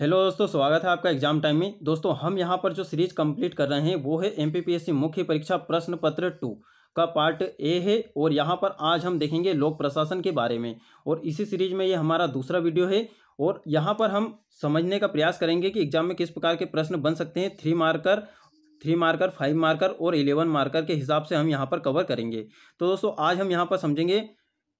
hello दोस्तों स्वागत है आपका एग्जाम टाइम में दोस्तों हम यहाँ पर जो सीरीज कंप्लीट कर रहे हैं वो है एमपीपीएससी मुख्य परीक्षा प्रश्न पत्र टू का पार्ट ए है और यहाँ पर आज हम देखेंगे लोक प्रशासन के बारे में और इसी सीरीज में ये हमारा दूसरा वीडियो है और यहाँ पर हम समझने का प्रयास करेंगे कि एग्जाम में किस प्रकार के प्रश्न बन सकते हैं three marker three marker five marker और इलेवन मार्कर के हिसाब से हम यहाँ पर कवर करेंगे तो दोस्तों आज हम यहाँ पर समझेंगे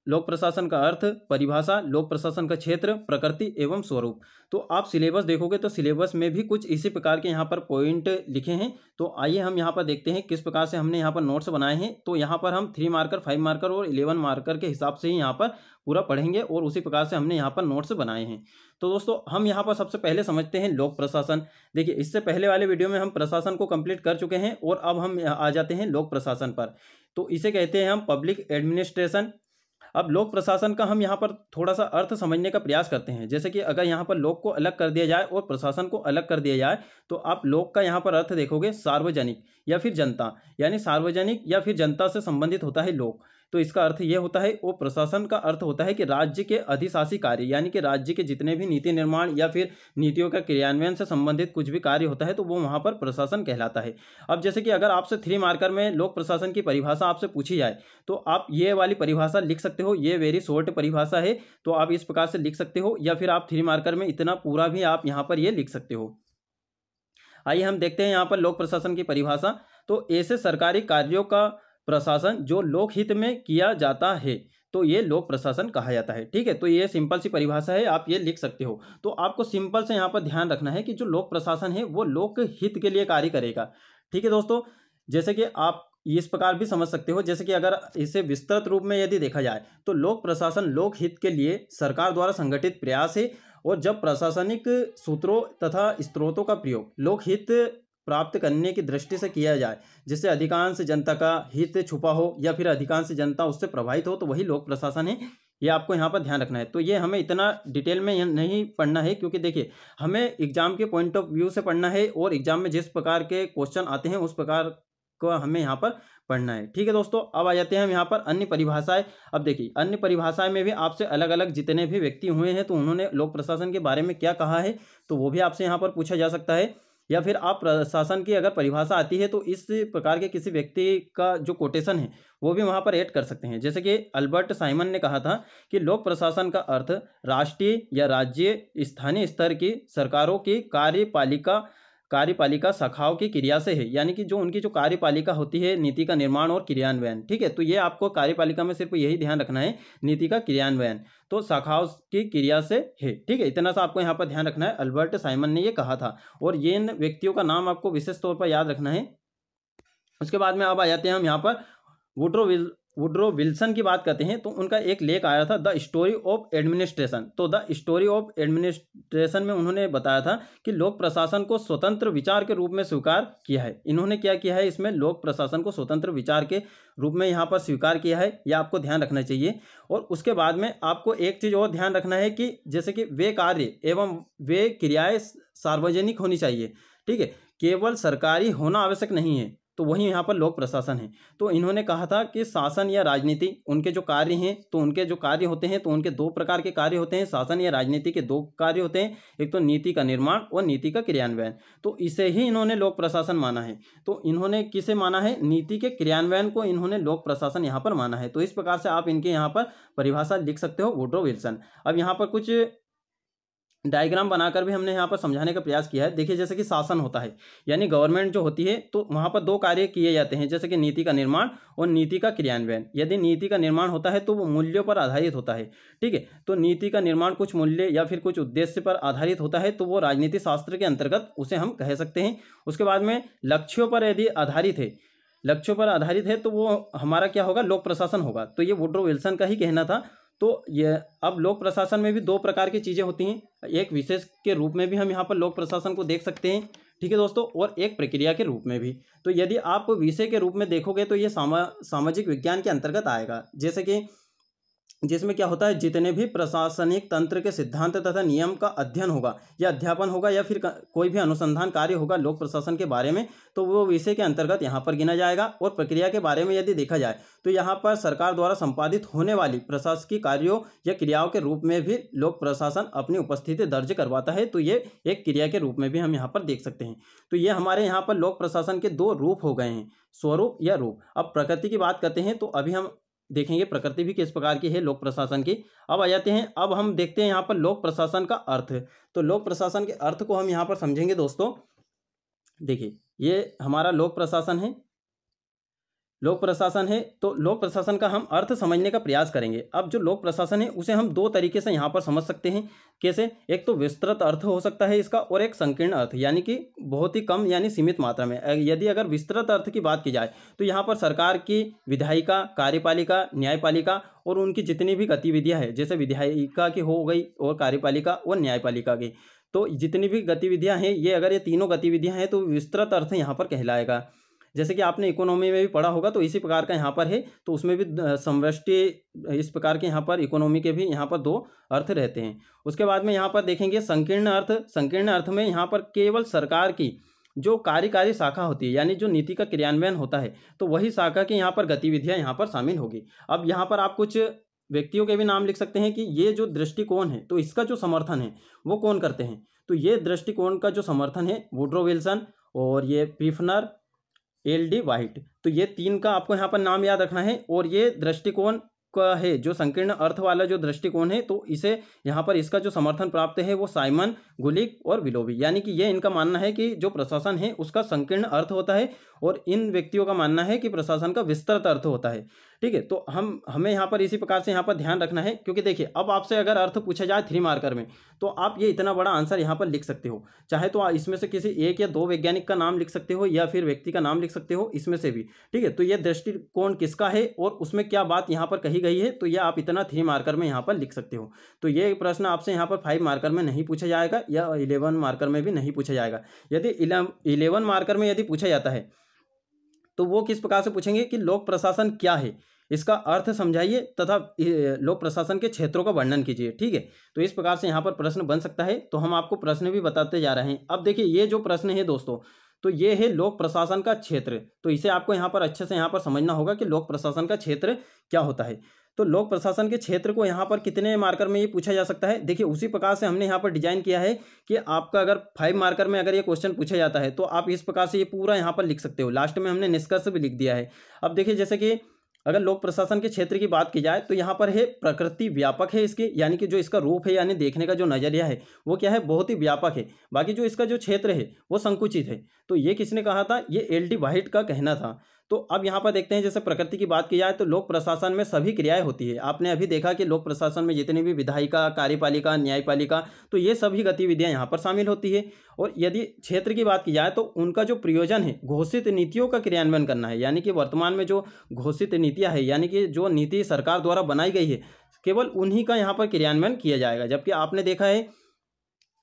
लोक प्रशासन का अर्थ परिभाषा लोक प्रशासन का क्षेत्र प्रकृति एवं स्वरूप तो आप सिलेबस देखोगे तो सिलेबस में भी कुछ इसी प्रकार के यहाँ पर पॉइंट लिखे हैं तो आइए हम यहाँ पर देखते हैं किस प्रकार से हमने यहाँ पर नोट्स बनाए हैं तो यहाँ पर हम थ्री मार्कर फाइव मार्कर और इलेवन मार्कर के हिसाब से ही यहाँ पर पूरा पढ़ेंगे और उसी प्रकार से हमने यहाँ पर नोट्स बनाए हैं तो दोस्तों हम यहाँ पर सबसे पहले समझते हैं लोक प्रशासन देखिए इससे पहले वाले वीडियो में हम प्रशासन को कंप्लीट कर चुके हैं और अब हम आ जाते हैं लोक प्रशासन पर तो इसे कहते हैं हम पब्लिक एडमिनिस्ट्रेशन अब लोक प्रशासन का हम यहाँ पर थोड़ा सा अर्थ समझने का प्रयास करते हैं जैसे कि अगर यहाँ पर लोक को अलग कर दिया जाए और प्रशासन को अलग कर दिया जाए तो आप लोक का यहाँ पर अर्थ देखोगे सार्वजनिक या फिर जनता यानी सार्वजनिक या फिर जनता से संबंधित होता है लोक तो इसका अर्थ यह होता है वो प्रशासन का अर्थ होता है कि राज्य के अधिशासी कार्य यानी कि राज्य के जितने भी नीति निर्माण या फिर नीतियों का क्रियान्वयन से संबंधित कुछ भी कार्य होता है तो वो वहाँ पर प्रशासन कहलाता है अब जैसे कि अगर आपसे थ्री मार्कर में लोक प्रशासन की परिभाषा आपसे पूछी जाए तो आप ये वाली परिभाषा लिख सकते हो ये वेरी शॉर्ट परिभाषा है तो आप इस प्रकार से लिख सकते हो या फिर आप थ्री मार्कर में इतना पूरा भी आप यहाँ पर ये लिख सकते हो आइए हम देखते हैं यहाँ पर लोक प्रशासन की परिभाषा तो ऐसे सरकारी कार्यों का प्रशासन जो लोकहित में किया जाता है तो ये लोक प्रशासन कहा जाता है ठीक है तो ये सिंपल सी परिभाषा है आप ये लिख सकते हो तो आपको सिंपल से यहाँ पर ध्यान रखना है कि जो लोक प्रशासन है वो लोक हित के लिए कार्य करेगा ठीक है दोस्तों जैसे कि आप इस प्रकार भी समझ सकते हो जैसे कि अगर इसे विस्तृत रूप में यदि देखा जाए तो लोक प्रशासन लोक हित के लिए सरकार द्वारा संगठित प्रयास है और जब प्रशासनिक सूत्रों तथा स्त्रोतों का प्रयोग लोकहित प्राप्त करने की दृष्टि से किया जाए जिससे अधिकांश जनता का हित छुपा हो या फिर अधिकांश जनता उससे प्रभावित हो तो वही लोक प्रशासन है ये आपको यहाँ पर ध्यान रखना है तो ये हमें इतना डिटेल में नहीं पढ़ना है क्योंकि देखिए हमें एग्जाम के पॉइंट ऑफ व्यू से पढ़ना है और एग्जाम में जिस प्रकार के क्वेश्चन आते हैं उस प्रकार को हमें यहाँ पर पढ़ना है ठीक है दोस्तों अब आ जाते हैं हम यहाँ पर अन्य परिभाषाएं अब देखिए अन्य परिभाषाएं में भी आपसे अलग अलग जितने भी व्यक्ति हुए हैं तो उन्होंने लोक प्रशासन के बारे में क्या कहा है तो वो भी आपसे यहाँ पर पूछा जा सकता है या फिर आप प्रशासन की अगर परिभाषा आती है तो इस प्रकार के किसी व्यक्ति का जो कोटेशन है वो भी वहाँ पर ऐड कर सकते हैं जैसे कि अल्बर्ट साइमन ने कहा था कि लोक प्रशासन का अर्थ राष्ट्रीय या राज्य स्थानीय स्तर की सरकारों की कार्यपालिका कार्यपालिका शाखाओं की क्रिया से है यानी कि जो उनकी जो कार्यपालिका होती है नीति का निर्माण और क्रियान्वयन ठीक है तो ये आपको कार्यपालिका में सिर्फ यही ध्यान रखना है नीति का क्रियान्वयन तो शाखाओं की क्रिया से है ठीक है इतना सा आपको यहाँ पर ध्यान रखना है अल्बर्ट साइमन ने ये कहा था और ये इन व्यक्तियों का नाम आपको विशेष तौर पर याद रखना है उसके बाद में अब आ जाते हैं हम यहाँ पर वुड्रो वुड्रो विल्सन की बात करते हैं तो उनका एक लेख आया था द स्टोरी ऑफ एडमिनिस्ट्रेशन तो द स्टोरी ऑफ एडमिनिस्ट्रेशन में उन्होंने बताया था कि लोक प्रशासन को स्वतंत्र विचार के रूप में स्वीकार किया है इन्होंने क्या किया है इसमें लोक प्रशासन को स्वतंत्र विचार के रूप में यहाँ पर स्वीकार किया है यह आपको ध्यान रखना चाहिए और उसके बाद में आपको एक चीज़ और ध्यान रखना है कि जैसे कि वे कार्य एवं वे क्रियाएँ सार्वजनिक होनी चाहिए ठीक है केवल सरकारी होना आवश्यक नहीं है तो वही यहाँ पर लोक प्रशासन है तो इन्होंने कहा था कि शासन या राजनीति उनके जो कार्य हैं तो उनके जो कार्य होते हैं तो उनके दो प्रकार के कार्य होते हैं शासन या राजनीति के दो कार्य होते हैं एक तो नीति का निर्माण और नीति का क्रियान्वयन तो इसे ही इन्होंने लोक प्रशासन माना है तो इन्होंने किसे माना है नीति के क्रियान्वयन को इन्होंने लोक प्रशासन यहाँ पर माना है तो इस प्रकार से आप इनके यहाँ पर परिभाषा लिख सकते हो वोड्रो विल्सन अब यहाँ पर कुछ डायग्राम बनाकर भी हमने यहाँ पर समझाने का प्रयास किया है देखिए जैसे कि शासन होता है यानी गवर्नमेंट जो होती है तो वहाँ पर दो कार्य किए जाते हैं जैसे कि नीति का निर्माण और नीति का क्रियान्वयन यदि नीति का निर्माण होता है तो वो मूल्यों पर आधारित होता है ठीक है तो नीति का निर्माण कुछ मूल्य या फिर कुछ उद्देश्य पर आधारित होता है तो वो राजनीति शास्त्र के अंतर्गत उसे हम कह सकते हैं उसके बाद में लक्ष्यों पर यदि आधारित है लक्ष्यों पर आधारित है तो वो हमारा क्या होगा लोक प्रशासन होगा तो ये वोड्रो विल्सन का ही कहना था तो ये अब लोक प्रशासन में भी दो प्रकार की चीज़ें होती हैं एक विशेष के रूप में भी हम यहाँ पर लोक प्रशासन को देख सकते हैं ठीक है दोस्तों और एक प्रक्रिया के रूप में भी तो यदि आप विषय के रूप में देखोगे तो ये सामा सामाजिक विज्ञान के अंतर्गत आएगा जैसे कि जिसमें क्या होता है जितने भी प्रशासनिक तंत्र के सिद्धांत तथा नियम का अध्ययन होगा या अध्यापन होगा या फिर कोई भी अनुसंधान कार्य होगा लोक प्रशासन के बारे में तो वो विषय के अंतर्गत यहाँ पर गिना जाएगा और प्रक्रिया के बारे में यदि देखा जाए तो यहाँ पर सरकार द्वारा संपादित होने वाली प्रशासकीय कार्यों या क्रियाओं के रूप में भी लोक प्रशासन अपनी उपस्थिति दर्ज करवाता है तो ये एक क्रिया के रूप में भी हम यहाँ पर देख सकते हैं तो ये हमारे यहाँ पर लोक प्रशासन के दो रूप हो गए हैं स्वरूप या रूप अब प्रकृति की बात करते हैं तो अभी हम देखेंगे प्रकृति भी किस प्रकार की है लोक प्रशासन की अब आ जाते हैं अब हम देखते हैं यहाँ पर लोक प्रशासन का अर्थ तो लोक प्रशासन के अर्थ को हम यहाँ पर समझेंगे दोस्तों देखिए ये हमारा लोक प्रशासन है लोक प्रशासन है तो लोक प्रशासन का हम अर्थ समझने का प्रयास करेंगे अब जो लोक प्रशासन है उसे हम दो तरीके से यहाँ पर समझ सकते हैं कैसे एक तो विस्तृत अर्थ हो सकता है इसका और एक संकीर्ण अर्थ यानी कि बहुत ही कम यानी सीमित मात्रा में यदि अगर विस्तृत अर्थ की बात की जाए तो यहाँ पर सरकार की विधायिका कार्यपालिका न्यायपालिका और उनकी जितनी भी गतिविधियाँ हैं जैसे विधायिका की हो गई और कार्यपालिका और न्यायपालिका की तो जितनी भी गतिविधियाँ हैं ये अगर ये तीनों गतिविधियाँ हैं तो विस्तृत अर्थ यहाँ पर कहलाएगा जैसे कि आपने इकोनॉमी में भी पढ़ा होगा तो इसी प्रकार का यहाँ पर है तो उसमें भी समवृष्टि इस प्रकार के यहाँ पर इकोनॉमी के भी यहाँ पर दो अर्थ रहते हैं उसके बाद में यहाँ पर देखेंगे संकीर्ण अर्थ संकीर्ण अर्थ में यहाँ पर केवल सरकार की जो कार्यकारी शाखा होती है यानी जो नीति का क्रियान्वयन होता है तो वही शाखा की यहाँ पर गतिविधियाँ यहाँ पर शामिल होगी अब यहाँ पर आप कुछ व्यक्तियों के भी नाम लिख सकते हैं कि ये जो दृष्टिकोण है तो इसका जो समर्थन है वो कौन करते हैं तो ये दृष्टिकोण का जो समर्थन है वुड्रो विल्सन और ये पीफनर एल डी वाइट तो ये तीन का आपको यहाँ पर नाम याद रखना है और ये दृष्टिकोण का है जो संकीर्ण अर्थ वाला जो दृष्टिकोण है तो इसे यहाँ पर इसका जो समर्थन प्राप्त है वो साइमन गुलिक और विलोबी यानी कि ये इनका मानना है कि जो प्रशासन है उसका संकीर्ण अर्थ होता है और इन व्यक्तियों का मानना है कि प्रशासन का विस्तृत अर्थ होता है ठीक है तो हम हमें यहाँ पर इसी प्रकार से यहाँ पर ध्यान रखना है क्योंकि देखिए अब आपसे अगर अर्थ पूछा जाए थ्री मार्कर में तो आप ये इतना बड़ा आंसर यहाँ पर लिख सकते हो चाहे तो इसमें से किसी एक या दो वैज्ञानिक का नाम लिख सकते हो या फिर व्यक्ति का नाम लिख सकते हो इसमें से भी ठीक है तो ये दृष्टिकोण किसका है और उसमें क्या बात यहाँ पर कही गई है तो यह आप इतना थ्री मार्कर में यहाँ पर लिख सकते हो तो ये प्रश्न आपसे यहाँ पर फाइव मार्कर में नहीं पूछा जाएगा या इलेवन मार्कर में भी नहीं पूछा जाएगा यदि इलेवन मार्कर में यदि पूछा जाता है तो वो किस प्रकार से पूछेंगे कि लोक प्रशासन क्या है इसका अर्थ समझाइए तथा लोक प्रशासन के क्षेत्रों का वर्णन कीजिए ठीक है तो इस प्रकार से यहाँ पर प्रश्न बन सकता है तो हम आपको प्रश्न भी बताते जा रहे हैं अब देखिए ये जो प्रश्न है दोस्तों तो ये है लोक प्रशासन का क्षेत्र तो इसे आपको यहाँ पर अच्छे से यहाँ पर समझना होगा कि लोक प्रशासन का क्षेत्र क्या होता है तो लोक प्रशासन के क्षेत्र को यहाँ पर कितने मार्कर में ये पूछा जा सकता है देखिए उसी प्रकार से हमने यहाँ पर डिजाइन किया है कि आपका अगर फाइव मार्कर में अगर ये क्वेश्चन पूछा जाता है तो आप इस प्रकार से ये पूरा यहाँ पर लिख सकते हो लास्ट में हमने निष्कर्ष भी लिख दिया है अब देखिए जैसे कि अगर लोक प्रशासन के क्षेत्र की बात की जाए तो यहाँ पर है प्रकृति व्यापक है इसके यानी कि जो इसका रूप है यानी देखने का जो नज़रिया है वो क्या है बहुत ही व्यापक है बाकी जो इसका जो क्षेत्र है वो संकुचित है तो ये किसने कहा था ये एल डी का कहना था तो अब यहाँ पर देखते हैं जैसे प्रकृति की बात की जाए तो लोक प्रशासन में सभी क्रियाएं होती है आपने अभी देखा कि लोक प्रशासन में जितनी भी विधायिका कार्यपालिका न्यायपालिका तो ये सभी गतिविधियाँ यहाँ पर शामिल होती है और यदि क्षेत्र की बात की जाए तो उनका जो प्रयोजन है घोषित नीतियों का क्रियान्वयन करना है यानी कि वर्तमान में जो घोषित नीतियाँ है यानी कि जो नीति सरकार द्वारा बनाई गई है केवल उन्हीं का यहाँ पर क्रियान्वयन किया जाएगा जबकि आपने देखा है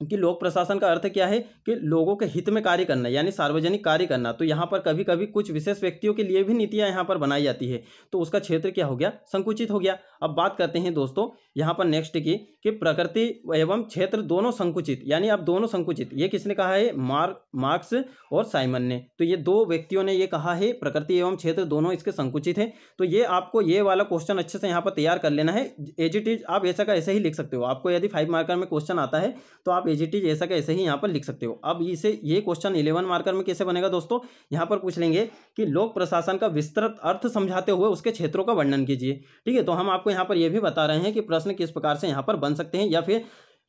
कि लोक प्रशासन का अर्थ क्या है कि लोगों के हित में कार्य करना यानी सार्वजनिक कार्य करना तो यहाँ पर कभी कभी कुछ विशेष व्यक्तियों के लिए भी नीतियाँ यहाँ पर बनाई जाती है तो उसका क्षेत्र क्या हो गया संकुचित हो गया अब बात करते हैं दोस्तों यहाँ पर नेक्स्ट की कि प्रकृति एवं क्षेत्र दोनों संकुचित यानी अब दोनों संकुचित ये किसने कहा है मार्क मार्क्स और साइमन ने तो ये दो व्यक्तियों ने ये कहा है प्रकृति एवं क्षेत्र दोनों इसके संकुचित है तो ये आपको ये वाला क्वेश्चन अच्छे से यहाँ पर तैयार कर लेना है एज इट इज आप ऐसा का ऐसे ही लिख सकते हो आपको यदि फाइव मार्कर में क्वेश्चन आता है तो आप एजिटिज ऐसा का ऐसे ही यहाँ पर लिख सकते हो अब इसे ये क्वेश्चन इलेवन मार्कर में कैसे बनेगा दोस्तों यहाँ पर पूछ लेंगे कि लोक प्रशासन का विस्तृत अर्थ समझाते हुए उसके क्षेत्रों का वर्णन कीजिए ठीक है तो हम आपको यहाँ पर यह भी बता रहे हैं कि प्रश्न किस प्रकार से यहाँ पर बन सकते हैं या फिर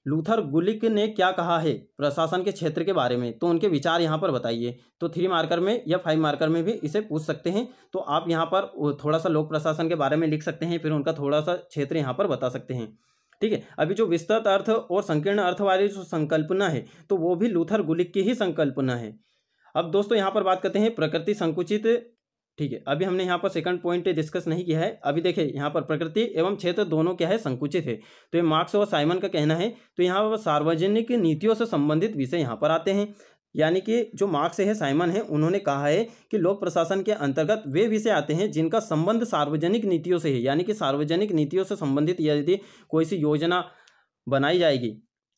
लूथर गुलिक ने क्या कहा है प्रशासन के क्षेत्र के बारे में तो उनके विचार यहाँ पर बताइए तो थ्री मार्कर में या फाइव मार्कर में भी इसे पूछ सकते हैं तो आप यहाँ पर थोड़ा सा लोक प्रशासन के बारे में लिख सकते हैं फिर उनका थोड़ा सा क्षेत्र यहाँ पर बता सकते हैं ठीक है अभी जो विस्तृत अर्थ और संकीर्ण अर्थ वाली जो संकल्पना है तो वो भी लूथर गुलिक की ही संकल्पना है अब दोस्तों यहाँ पर बात करते हैं प्रकृति संकुचित ठीक है अभी हमने यहाँ पर सेकंड पॉइंट डिस्कस नहीं किया है अभी देखिए यहाँ पर प्रकृति एवं क्षेत्र दोनों क्या है संकुचित है तो ये मार्क्स और साइमन का कहना है तो यहाँ पर सार्वजनिक नीतियों से संबंधित विषय यहाँ पर आते हैं यानी कि जो मार्क्स है साइमन है उन्होंने कहा है कि लोक प्रशासन के अंतर्गत वे विषय आते हैं जिनका संबंध सार्वजनिक नीतियों से है यानी कि सार्वजनिक नीतियों से संबंधित यदि कोई सी योजना बनाई जाएगी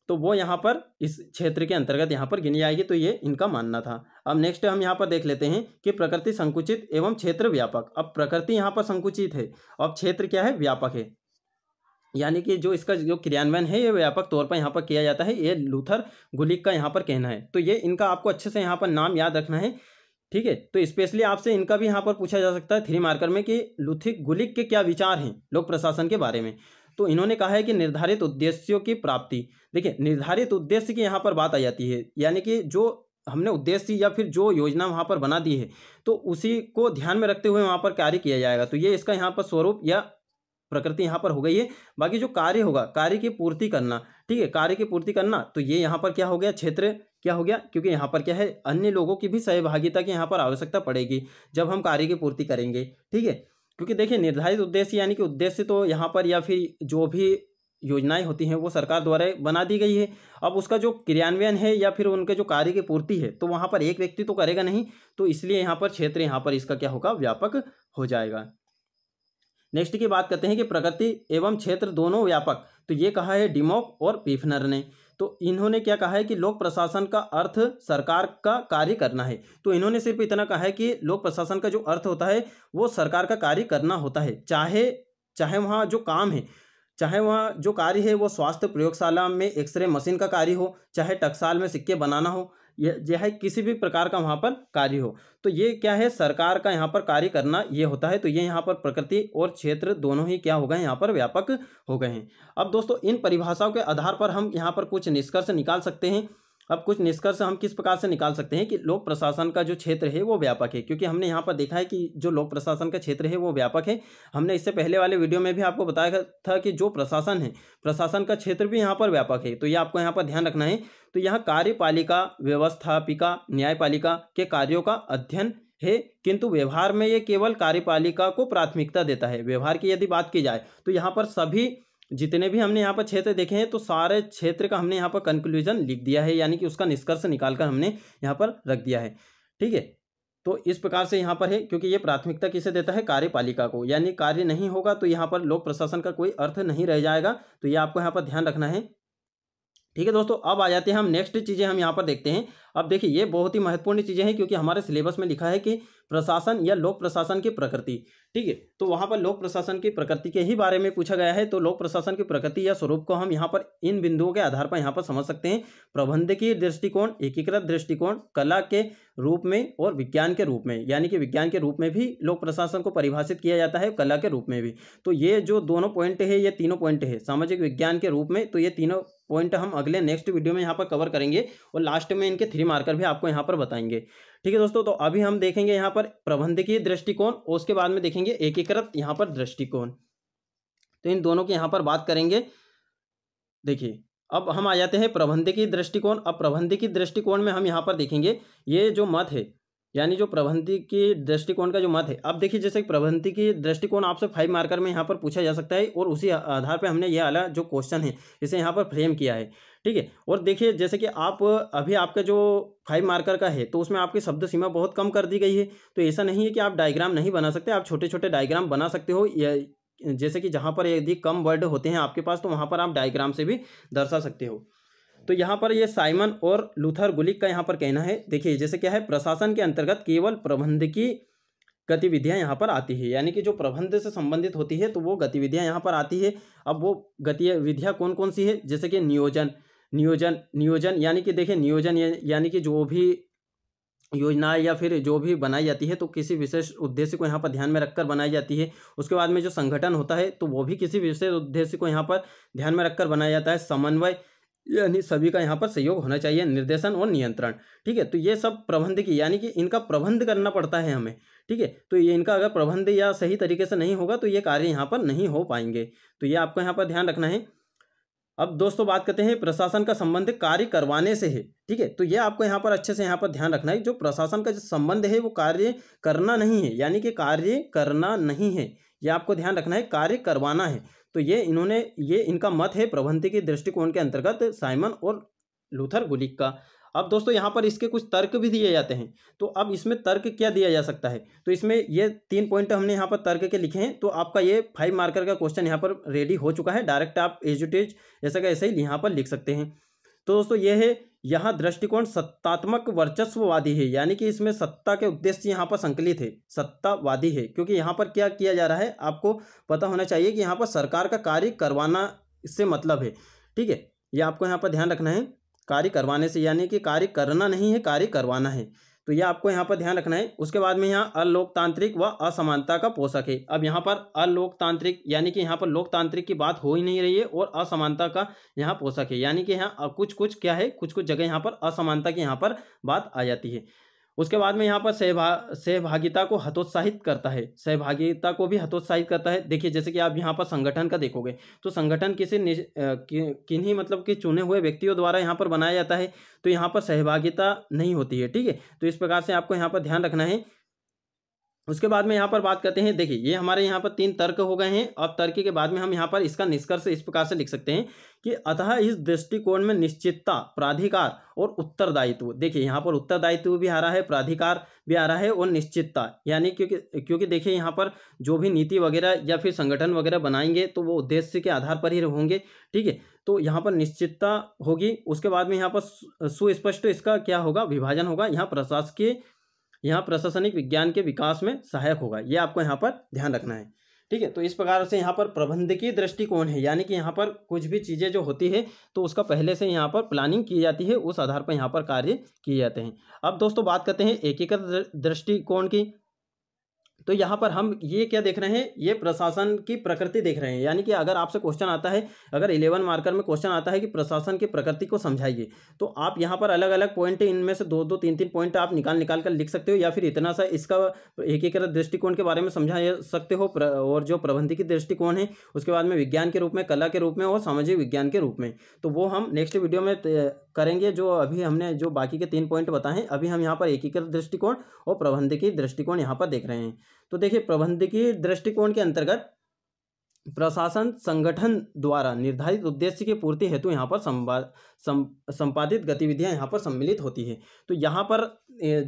तो वो यहाँ पर इस क्षेत्र के अंतर्गत यहाँ पर गिनी जाएगी तो ये इनका मानना था अब नेक्स्ट हम यहाँ पर देख लेते हैं कि प्रकृति संकुचित एवं क्षेत्र व्यापक अब प्रकृति यहाँ पर संकुचित है अब क्षेत्र क्या है व्यापक है यानी कि जो इसका जो क्रियान्वयन है ये व्यापक तौर पर यहाँ पर किया जाता है ये लूथर गुलिक का यहाँ पर कहना है तो ये इनका आपको अच्छे से यहाँ पर नाम याद रखना है ठीक है तो स्पेशली आपसे इनका भी यहाँ पर पूछा जा सकता है थ्री मार्कर में कि लुथिक गुलिक के क्या विचार हैं लोक प्रशासन के बारे में तो इन्होंने कहा है कि निर्धारित उद्देश्यों की प्राप्ति देखिए निर्धारित उद्देश्य की यहाँ पर बात आ जाती है यानी कि जो हमने उद्देश्य या फिर जो योजना वहाँ पर बना दी है तो उसी को ध्यान में रखते हुए वहाँ पर कार्य किया जाएगा तो ये इसका यहाँ पर स्वरूप या प्रकृति यहाँ पर हो गई है बाकी जो कार्य होगा कार्य की पूर्ति करना ठीक है कार्य की पूर्ति करना तो ये यहाँ पर क्या हो गया क्षेत्र क्या हो गया क्योंकि यहाँ पर क्या है अन्य लोगों की भी सहभागिता की यहाँ पर आवश्यकता पड़ेगी जब हम कार्य की पूर्ति करेंगे ठीक है क्योंकि देखिए निर्धारित उद्देश्य यानी कि उद्देश्य तो यहाँ पर या फिर जो भी योजनाएं होती हैं वो सरकार द्वारा बना दी गई है अब उसका जो क्रियान्वयन है या फिर उनके जो कार्य की पूर्ति है तो वहाँ पर एक व्यक्ति तो करेगा नहीं तो इसलिए यहाँ पर क्षेत्र यहाँ पर इसका क्या होगा व्यापक हो जाएगा नेक्स्ट की बात करते हैं कि प्रकृति एवं क्षेत्र दोनों व्यापक तो ये कहा है डिमोक और पीफनर ने तो इन्होंने क्या कहा है कि लोक प्रशासन का अर्थ सरकार का कार्य करना है तो इन्होंने सिर्फ इतना कहा है कि लोक प्रशासन का जो अर्थ होता है वो सरकार का कार्य करना होता है चाहे चाहे वहाँ जो काम है चाहे वहाँ जो कार्य है वो स्वास्थ्य प्रयोगशाला में एक्सरे मशीन का कार्य हो चाहे टकसाल में सिक्के बनाना हो यह है किसी भी प्रकार का वहाँ पर कार्य हो तो ये क्या है सरकार का यहाँ पर कार्य करना ये होता है तो ये यहाँ पर प्रकृति और क्षेत्र दोनों ही क्या हो गए यहाँ पर व्यापक हो गए हैं अब दोस्तों इन परिभाषाओं के आधार पर हम यहाँ पर कुछ निष्कर्ष निकाल सकते हैं अब कुछ निष्कर्ष हम किस प्रकार से निकाल सकते हैं कि लोक प्रशासन का जो क्षेत्र है वो व्यापक है क्योंकि हमने यहाँ पर देखा है कि जो लोक प्रशासन का क्षेत्र है वो व्यापक है हमने इससे पहले वाले वीडियो में भी आपको बताया था कि जो प्रशासन है प्रशासन का क्षेत्र भी यहाँ पर व्यापक है तो ये आपको यहाँ पर ध्यान रखना है तो यहाँ कार्यपालिका व्यवस्थापिका न्यायपालिका के कार्यों का अध्ययन है किंतु व्यवहार में ये केवल कार्यपालिका को प्राथमिकता देता है व्यवहार की यदि बात की जाए तो यहाँ पर सभी जितने भी हमने यहाँ पर क्षेत्र देखे हैं तो सारे क्षेत्र का हमने यहाँ पर कंक्लूजन लिख दिया है यानी कि उसका निष्कर्ष निकालकर हमने यहाँ पर रख दिया है ठीक है तो इस प्रकार से यहाँ पर है क्योंकि ये प्राथमिकता किसे देता है कार्यपालिका को यानी कार्य नहीं होगा तो यहाँ पर लोक प्रशासन का कोई अर्थ नहीं रह जाएगा तो ये आपको यहाँ पर ध्यान रखना है ठीक है दोस्तों अब आ जाते हैं हम नेक्स्ट चीज़ें हम यहाँ पर देखते हैं अब देखिए ये बहुत ही महत्वपूर्ण चीज़ें हैं क्योंकि हमारे सिलेबस में लिखा है कि प्रशासन या लोक प्रशासन की प्रकृति ठीक है तो वहाँ पर लोक प्रशासन की प्रकृति के ही बारे में पूछा गया है तो लोक प्रशासन की प्रकृति या स्वरूप को हम यहाँ पर इन बिंदुओं के आधार पर यहाँ पर समझ सकते हैं प्रबंधकीय दृष्टिकोण एकीकृत दृष्टिकोण कला के रूप में और विज्ञान के रूप में यानी कि विज्ञान के रूप में भी लोक प्रशासन को परिभाषित किया जाता है कला के रूप में भी तो ये जो दोनों पॉइंट है ये तीनों पॉइंट है सामाजिक विज्ञान के रूप में तो ये तीनों पॉइंट हम अगले नेक्स्ट वीडियो में यहाँ पर कवर करेंगे और लास्ट में इनके थ्री मार्कर भी आपको यहाँ पर बताएंगे ठीक है दोस्तों तो अभी हम देखेंगे यहाँ पर प्रबंधकीय दृष्टिकोण और उसके बाद में देखेंगे एकीकृत यहाँ पर दृष्टिकोण तो इन दोनों की यहाँ पर बात करेंगे देखिए अब हम आ जाते हैं प्रबंधकीय दृष्टिकोण अब प्रबंधकीय दृष्टिकोण में हम यहाँ पर देखेंगे ये जो मत है यानी जो प्रबंधकीय दृष्टिकोण का जो मत है अब देखिए जैसे प्रबंधकीय दृष्टिकोण आपसे फाइव मार्कर में यहाँ पर पूछा जा सकता है और उसी आधार पर हमने ये आला जो क्वेश्चन है इसे यहाँ पर फ्रेम किया है ठीक है और देखिए जैसे कि आप अभी आपका जो फाइव मार्कर का है तो उसमें आपकी शब्द सीमा बहुत कम कर दी गई है तो ऐसा नहीं है कि आप डायग्राम नहीं बना सकते आप छोटे छोटे डायग्राम बना सकते हो जैसे कि जहाँ पर यदि कम वर्ड होते हैं आपके पास तो वहाँ पर आप डायग्राम से भी दर्शा सकते हो तो यहाँ पर ये साइमन और लूथर गुलिक का यहाँ पर कहना है देखिए जैसे क्या है प्रशासन के अंतर्गत केवल प्रबंध की गतिविधियाँ यहाँ पर आती है यानी कि जो प्रबंध से संबंधित होती है तो वो गतिविधियाँ यहाँ पर आती है अब वो गतिविधियाँ कौन कौन सी है जैसे कि नियोजन नियोजन नियोजन यानी कि देखिए नियोजन यानी कि जो भी योजनाएं या फिर जो भी बनाई जाती है तो किसी विशेष उद्देश्य को यहाँ पर ध्यान में रखकर बनाई जाती है उसके बाद में जो संगठन होता है तो वो भी किसी विशेष उद्देश्य को यहाँ पर ध्यान में रखकर बनाया जाता है समन्वय यानी सभी का यहाँ पर सहयोग होना चाहिए निर्देशन और नियंत्रण ठीक है तो ये सब प्रबंध की यानी कि इनका प्रबंध करना पड़ता है हमें ठीक है तो ये इनका अगर प्रबंध या सही तरीके से नहीं होगा तो ये कार्य यहाँ पर नहीं हो पाएंगे तो ये आपको यहाँ पर ध्यान रखना है अब दोस्तों बात करते हैं प्रशासन का संबंध कार्य करवाने से है ठीक है तो ये आपको यहाँ पर अच्छे से यहाँ पर ध्यान रखना है जो प्रशासन का जो संबंध है वो कार्य करना नहीं है यानी कि कार्य करना नहीं है ये आपको ध्यान रखना है कार्य करवाना है तो ये इन्होंने ये इनका मत है प्रबंधी के दृष्टिकोण के अंतर्गत साइमन और लूथर गुलिक का अब दोस्तों यहाँ पर इसके कुछ तर्क भी दिए जाते हैं तो अब इसमें तर्क क्या दिया जा सकता है तो इसमें ये तीन पॉइंट हमने यहाँ पर तर्क के लिखे हैं तो आपका ये फाइव मार्कर का क्वेश्चन यहाँ पर रेडी हो चुका है डायरेक्ट आप एजुटेज ऐसा का ऐसे ही यहाँ पर लिख सकते हैं तो दोस्तों ये है यहाँ दृष्टिकोण सत्तात्मक वर्चस्ववादी है यानी कि इसमें सत्ता के उद्देश्य यहाँ पर संकलित है सत्तावादी है क्योंकि यहाँ पर क्या किया जा रहा है आपको पता होना चाहिए कि यहाँ पर सरकार का कार्य करवाना इससे मतलब है ठीक है ये आपको यहाँ पर ध्यान रखना है कार्य करवाने से यानी कि कार्य करना नहीं है कार्य करवाना है तो यह आपको यहाँ पर ध्यान रखना है उसके बाद में यहाँ अलोकतांत्रिक व असमानता का पोषक है अब यहाँ पर अलोकतांत्रिक यानी कि यहाँ पर लोकतांत्रिक की बात हो ही नहीं रही है और असमानता का यहाँ पोषक है यानी कि यहाँ कुछ कुछ क्या है कुछ कुछ जगह यहाँ पर असमानता की यहाँ पर बात आ जाती है उसके बाद में यहाँ पर सहभा सहभागिता को हतोत्साहित करता है सहभागिता को भी हतोत्साहित करता है देखिए जैसे कि आप यहाँ पर संगठन का देखोगे तो संगठन किसी किन्हीं मतलब कि चुने हुए व्यक्तियों द्वारा यहाँ पर बनाया जाता है तो यहाँ पर सहभागिता नहीं होती है ठीक है तो इस प्रकार से आपको यहाँ पर ध्यान रखना है उसके बाद में यहाँ पर बात करते हैं देखिए ये हमारे यहाँ पर तीन तर्क हो गए हैं अब तर्क के बाद में हम यहाँ पर इसका निष्कर्ष इस प्रकार से लिख सकते हैं कि अतः इस दृष्टिकोण में निश्चितता प्राधिकार और उत्तरदायित्व देखिए यहाँ पर उत्तरदायित्व भी आ रहा है प्राधिकार भी आ रहा है और निश्चितता यानी क्योंकि क्योंकि देखिए यहाँ पर जो भी नीति वगैरह या फिर संगठन वगैरह बनाएंगे तो वो उद्देश्य के आधार पर ही होंगे ठीक है तो यहाँ पर निश्चितता होगी उसके बाद में यहाँ पर सुस्पष्ट इसका क्या होगा विभाजन होगा यहाँ प्रशासकीय यहाँ प्रशासनिक विज्ञान के विकास में सहायक होगा ये आपको यहाँ पर ध्यान रखना है ठीक है तो इस प्रकार से यहाँ पर प्रबंधकीय दृष्टिकोण है यानी कि यहाँ पर कुछ भी चीज़ें जो होती है तो उसका पहले से यहाँ पर प्लानिंग की जाती है उस आधार पर यहाँ पर कार्य किए जाते हैं अब दोस्तों बात करते हैं एकीकृत दृष्टिकोण की तो यहाँ पर हम ये क्या देख रहे हैं ये प्रशासन की प्रकृति देख रहे हैं यानी कि अगर आपसे क्वेश्चन आता है अगर इलेवन मार्कर में क्वेश्चन आता है कि प्रशासन की प्रकृति को समझाइए तो आप यहाँ पर अलग अलग पॉइंट इनमें से दो दो तीन तीन पॉइंट आप निकाल निकाल कर लिख सकते हो या फिर इतना सा इसका एकीकृत दृष्टिकोण के बारे में समझा सकते हो और जो की दृष्टिकोण है उसके बाद में विज्ञान के रूप में कला के रूप में और सामाजिक विज्ञान के रूप में तो वो हम नेक्स्ट वीडियो में करेंगे जो अभी हमने जो बाकी के तीन पॉइंट बताए अभी हम यहाँ पर एकीकृत दृष्टिकोण और प्रबंधकीय दृष्टिकोण यहाँ पर देख रहे हैं तो देखिए प्रबंधकीय दृष्टिकोण के अंतर्गत प्रशासन संगठन द्वारा निर्धारित उद्देश्य की पूर्ति हेतु यहाँ पर सं, संपादित गतिविधियाँ यहाँ पर सम्मिलित होती है तो यहाँ पर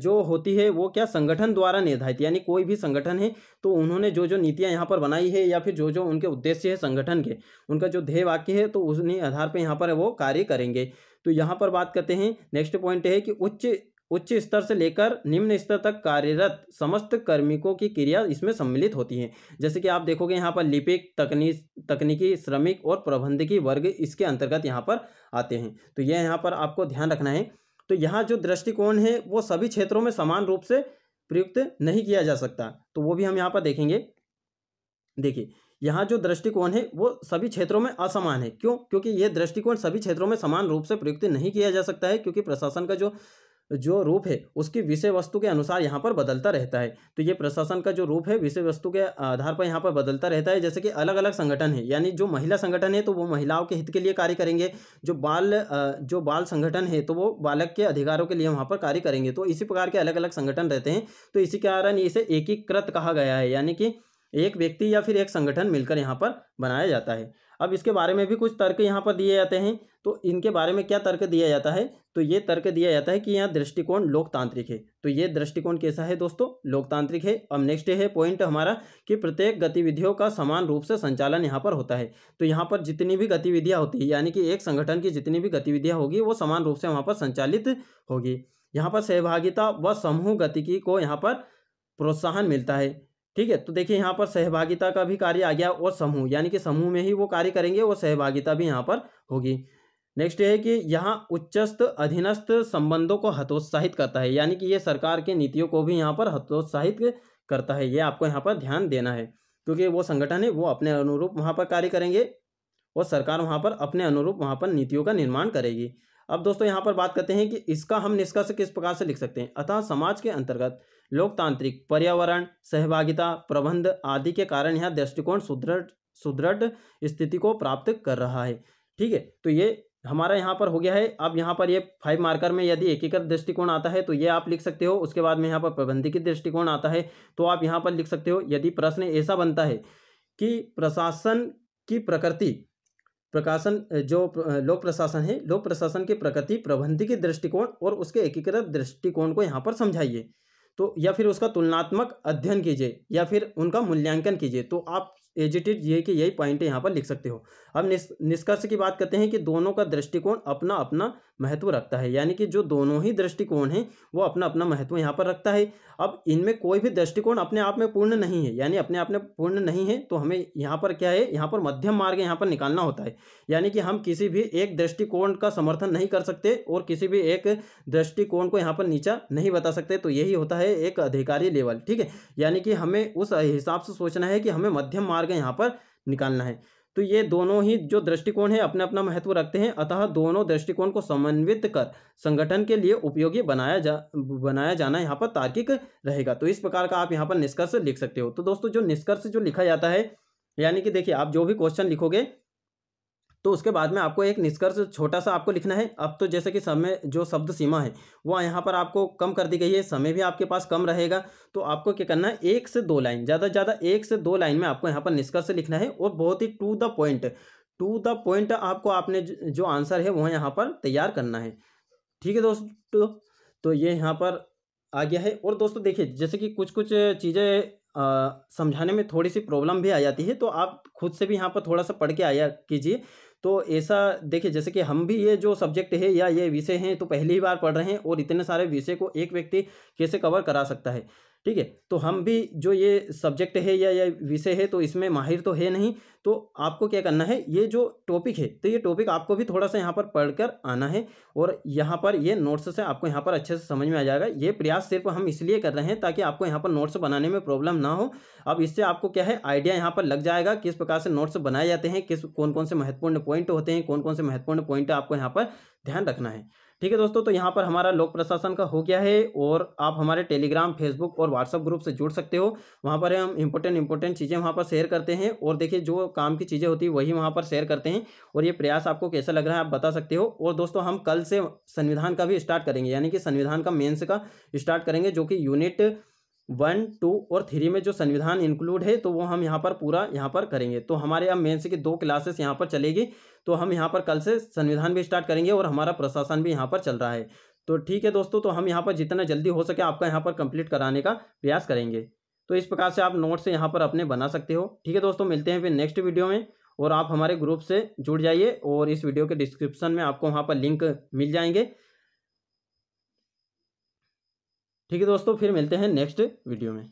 जो होती है वो क्या संगठन द्वारा निर्धारित यानी कोई भी संगठन है तो उन्होंने जो जो नीतियाँ यहाँ पर बनाई है या फिर जो जो उनके उद्देश्य है संगठन के उनका जो ध्येय वाक्य है तो उन्हीं आधार पर यहाँ पर वो कार्य करेंगे तो यहाँ पर बात करते हैं नेक्स्ट पॉइंट है कि उच्च उच्च स्तर से लेकर निम्न स्तर तक कार्यरत समस्त कर्मिकों की क्रिया इसमें सम्मिलित होती है जैसे कि आप देखोगे यहाँ पर लिपिक तकनी तकनीकी श्रमिक और प्रबंधकी वर्ग इसके अंतर्गत यहाँ पर आते हैं तो यह यहाँ पर आपको ध्यान रखना है तो यहाँ जो दृष्टिकोण है वो सभी क्षेत्रों में समान रूप से प्रयुक्त नहीं किया जा सकता तो वो भी हम यहाँ पर देखेंगे देखिए यहाँ जो दृष्टिकोण है वो सभी क्षेत्रों में असमान है क्यों क्योंकि ये दृष्टिकोण सभी क्षेत्रों में समान रूप से प्रयुक्त नहीं किया जा सकता है क्योंकि प्रशासन का जो जो रूप है उसकी विषय वस्तु के अनुसार यहाँ पर बदलता रहता है तो ये प्रशासन का जो रूप है विषय वस्तु के आधार पर यहाँ पर बदलता रहता है जैसे कि अलग अलग संगठन है यानी जो महिला संगठन है तो वो महिलाओं के हित के लिए कार्य करेंगे जो बाल जो बाल संगठन है तो वो बालक के अधिकारों के लिए वहाँ पर कार्य करेंगे तो इसी प्रकार के अलग अलग संगठन रहते हैं तो इसी कारण इसे एकीकृत कहा गया है यानी कि एक व्यक्ति या फिर एक संगठन मिलकर यहाँ पर बनाया जाता है अब इसके बारे में भी कुछ तर्क यहाँ पर दिए जाते हैं तो इनके बारे में क्या तर्क दिया जाता है तो ये तर्क दिया जाता है कि यहाँ दृष्टिकोण लोकतांत्रिक है तो ये दृष्टिकोण कैसा है दोस्तों लोकतांत्रिक है अब नेक्स्ट है पॉइंट हमारा कि प्रत्येक गतिविधियों का समान रूप से संचालन यहाँ पर होता है तो यहाँ पर जितनी भी गतिविधियाँ होती है यानी कि एक संगठन की जितनी भी गतिविधियाँ होगी वो समान रूप से वहाँ पर संचालित होगी यहाँ पर सहभागिता व समूह गतिकी को यहाँ पर प्रोत्साहन मिलता है ठीक है तो देखिए यहाँ पर सहभागिता का भी कार्य आ गया और समूह यानी कि समूह में ही वो कार्य करेंगे और सहभागिता भी यहाँ पर होगी नेक्स्ट है कि यहाँ उच्चस्थ अधीनस्थ संबंधों को हतोत्साहित करता है यानी कि ये सरकार के नीतियों को भी यहाँ पर हतोत्साहित करता है ये आपको यहाँ पर ध्यान देना है क्योंकि वो संगठन है वो अपने अनुरूप वहाँ पर कार्य करेंगे और सरकार वहाँ पर अपने अनुरूप वहाँ पर नीतियों का निर्माण करेगी अब दोस्तों यहाँ पर बात करते हैं कि इसका हम निष्कर्ष किस प्रकार से लिख सकते हैं अतः समाज के अंतर्गत लोकतांत्रिक पर्यावरण सहभागिता प्रबंध आदि के कारण यह दृष्टिकोण सुदृढ़ सुदृढ़ स्थिति को प्राप्त कर रहा है ठीक है तो ये हमारा यहाँ पर हो गया है अब यहाँ पर ये फाइव मार्कर में यदि एकीकृत दृष्टिकोण आता है तो ये आप लिख सकते हो उसके बाद में यहाँ पर प्रबंधकीय दृष्टिकोण आता है तो आप यहाँ पर लिख सकते हो यदि प्रश्न ऐसा बनता है कि प्रशासन की प्रकृति प्रकाशन जो लोक प्रशासन है लोक प्रशासन की प्रकृति प्रबंधकीय दृष्टिकोण और उसके एकीकृत दृष्टिकोण को यहाँ पर समझाइए तो या फिर उसका तुलनात्मक अध्ययन कीजिए या फिर उनका मूल्यांकन कीजिए तो आप एजिटेड ये कि यही पॉइंट यहाँ पर लिख सकते हो अब निष्कर्ष की बात करते हैं कि दोनों का दृष्टिकोण अपना अपना महत्व रखता है यानी कि जो दोनों ही दृष्टिकोण हैं वो अपना अपना महत्व यहाँ पर रखता है अब इनमें कोई भी दृष्टिकोण अपने आप में पूर्ण नहीं है यानी अपने आप में पूर्ण नहीं है तो हमें यहाँ पर क्या है यहाँ पर मध्यम मार्ग यहाँ पर निकालना होता है यानी कि हम किसी भी एक दृष्टिकोण का समर्थन नहीं कर सकते और किसी भी एक दृष्टिकोण को यहाँ पर नीचा नहीं बता सकते तो यही होता है एक अधिकारी लेवल ठीक है यानी कि हमें उस हिसाब से सोचना है कि हमें मध्यम मार्ग यहाँ पर निकालना है तो ये दोनों ही जो दृष्टिकोण है अपना अपना महत्व रखते हैं अतः दोनों दृष्टिकोण को समन्वित कर संगठन के लिए उपयोगी बनाया जा बनाया जाना यहाँ पर तार्किक रहेगा तो इस प्रकार का आप यहाँ पर निष्कर्ष लिख सकते हो तो दोस्तों जो निष्कर्ष जो लिखा जाता है यानी कि देखिए आप जो भी क्वेश्चन लिखोगे तो उसके बाद में आपको एक निष्कर्ष छोटा सा आपको लिखना है अब तो जैसे कि समय जो शब्द सीमा है वह यहाँ पर आपको कम कर दी गई है समय भी आपके पास कम रहेगा तो आपको क्या करना है एक से दो लाइन ज़्यादा से ज़्यादा एक से दो लाइन में आपको यहाँ पर निष्कर्ष लिखना है और बहुत ही to the point to the point आपको आपने जो आंसर है वह यहाँ पर तैयार करना है ठीक है दोस्तों तो ये यहाँ पर आ गया है और दोस्तों देखिए जैसे कि कुछ कुछ चीज़ें समझाने में थोड़ी सी प्रॉब्लम भी आ जाती है तो आप खुद से भी यहाँ पर थोड़ा सा पढ़ के आया कीजिए तो ऐसा देखिए जैसे कि हम भी ये जो सब्जेक्ट है या ये विषय हैं तो पहली बार पढ़ रहे हैं और इतने सारे विषय को एक व्यक्ति कैसे कवर करा सकता है ठीक है तो हम भी जो ये सब्जेक्ट है या ये विषय है तो इसमें माहिर तो है नहीं तो आपको क्या करना है ये जो टॉपिक है तो ये टॉपिक आपको भी थोड़ा सा यहाँ पर पढ़कर आना है और यहाँ पर ये नोट्स से आपको यहाँ पर अच्छे से समझ में आ जाएगा ये प्रयास सिर्फ हम इसलिए कर रहे हैं ताकि आपको यहाँ पर नोट्स बनाने में प्रॉब्लम ना हो अब इससे आपको क्या है आइडिया यहाँ पर लग जाएगा किस प्रकार से नोट्स बनाए जाते हैं किस कौन कौन से महत्वपूर्ण पॉइंट होते हैं कौन कौन से महत्वपूर्ण पॉइंट आपको यहाँ पर ध्यान रखना है ठीक है दोस्तों तो यहाँ पर हमारा लोक प्रशासन का हो गया है और आप हमारे टेलीग्राम फेसबुक और व्हाट्सअप ग्रुप से जुड़ सकते हो वहाँ पर हम इंपॉर्टेंट इंपॉर्टेंट चीज़ें वहाँ पर शेयर करते हैं और देखिए जो काम की चीज़ें होती है वही वहाँ पर शेयर करते हैं और ये प्रयास आपको कैसा लग रहा है आप बता सकते हो और दोस्तों हम कल से संविधान का भी स्टार्ट करेंगे यानी कि संविधान का मेन्स का स्टार्ट करेंगे जो कि यूनिट वन टू और थ्री में जो संविधान इंक्लूड है तो वो हम यहाँ पर पूरा यहाँ पर करेंगे तो हमारे अब मेन्स की दो क्लासेस यहाँ पर चलेगी तो हम यहाँ पर कल से संविधान भी स्टार्ट करेंगे और हमारा प्रशासन भी यहाँ पर चल रहा है तो ठीक है दोस्तों तो हम यहाँ पर जितना जल्दी हो सके आपका यहाँ पर कंप्लीट कराने का प्रयास करेंगे तो इस प्रकार से आप नोट्स यहाँ पर अपने बना सकते हो ठीक है दोस्तों मिलते हैं फिर नेक्स्ट वीडियो में और आप हमारे ग्रुप से जुड़ जाइए और इस वीडियो के डिस्क्रिप्शन में आपको वहाँ पर लिंक मिल जाएंगे ठीक है दोस्तों फिर मिलते हैं नेक्स्ट वीडियो में